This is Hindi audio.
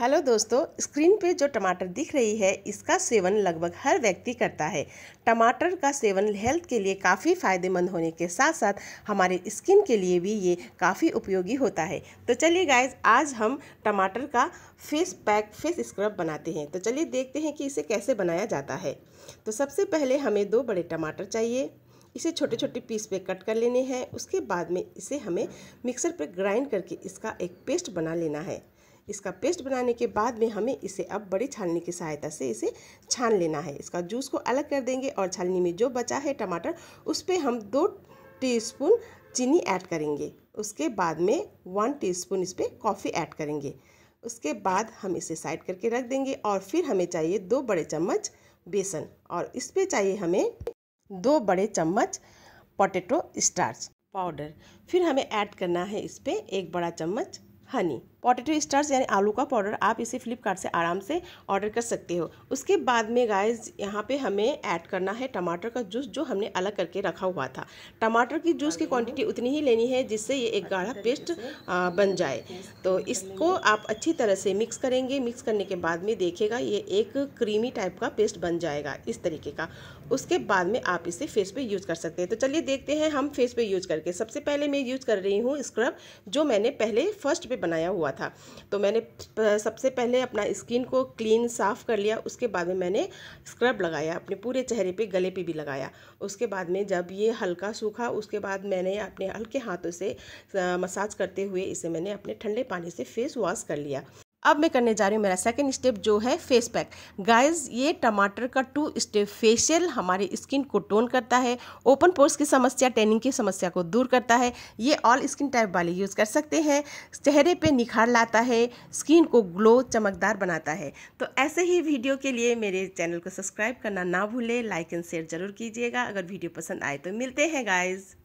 हेलो दोस्तों स्क्रीन पे जो टमाटर दिख रही है इसका सेवन लगभग हर व्यक्ति करता है टमाटर का सेवन हेल्थ के लिए काफ़ी फायदेमंद होने के साथ साथ हमारे स्किन के लिए भी ये काफ़ी उपयोगी होता है तो चलिए गाइज आज हम टमाटर का फेस पैक फेस स्क्रब बनाते हैं तो चलिए देखते हैं कि इसे कैसे बनाया जाता है तो सबसे पहले हमें दो बड़े टमाटर चाहिए इसे छोटे छोटे पीस पे कट कर लेने हैं उसके बाद में इसे हमें मिक्सर पर ग्राइंड करके इसका एक पेस्ट बना लेना है इसका पेस्ट बनाने के बाद में हमें इसे अब बड़ी छालनी की सहायता से इसे छान लेना है इसका जूस को अलग कर देंगे और छालनी में जो बचा है टमाटर उस पर हम दो टीस्पून चीनी ऐड करेंगे उसके बाद में वन टीस्पून इस पर कॉफ़ी ऐड करेंगे उसके बाद हम इसे साइड करके रख देंगे और फिर हमें चाहिए दो बड़े चम्मच बेसन और इस पर चाहिए हमें दो बड़े चम्मच पोटैटो स्टार्च पाउडर फिर हमें ऐड करना है इस पर एक बड़ा चम्मच हनी पोटेटो स्टार्स यानी आलू का पाउडर आप इसे फ्लिपकार्ट से आराम से ऑर्डर कर सकते हो उसके बाद में गाइस यहाँ पे हमें ऐड करना है टमाटर का जूस जो हमने अलग करके रखा हुआ था टमाटर की जूस की क्वांटिटी उतनी ही लेनी है जिससे ये एक गाढ़ा पेस्ट बन जाए तो इसको आप अच्छी तरह से मिक्स करेंगे मिक्स करने के बाद में देखेगा ये एक क्रीमी टाइप का पेस्ट बन जाएगा इस तरीके का उसके बाद में आप इसे फेस पे यूज़ कर सकते हैं तो चलिए देखते हैं हम फेस पे यूज़ करके सबसे पहले मैं यूज़ कर रही हूँ स्क्रब जो मैंने पहले फर्स्ट पे बनाया हुआ था तो मैंने सबसे पहले अपना स्किन को क्लीन साफ़ कर लिया उसके बाद में मैंने स्क्रब लगाया अपने पूरे चेहरे पे गले पे भी लगाया उसके बाद में जब ये हल्का सूखा उसके बाद मैंने अपने हल्के हाथों से मसाज करते हुए इसे मैंने अपने ठंडे पानी से फेस वॉश कर लिया अब मैं करने जा रही हूँ मेरा सेकेंड स्टेप जो है फेस पैक गाइस ये टमाटर का टू स्टेप फेशियल हमारे स्किन को टोन करता है ओपन पोर्स की समस्या टेनिंग की समस्या को दूर करता है ये ऑल स्किन टाइप वाले यूज़ कर सकते हैं चेहरे पे निखार लाता है स्किन को ग्लो चमकदार बनाता है तो ऐसे ही वीडियो के लिए मेरे चैनल को सब्सक्राइब करना ना भूलें लाइक एंड शेयर ज़रूर कीजिएगा अगर वीडियो पसंद आए तो मिलते हैं गाइज़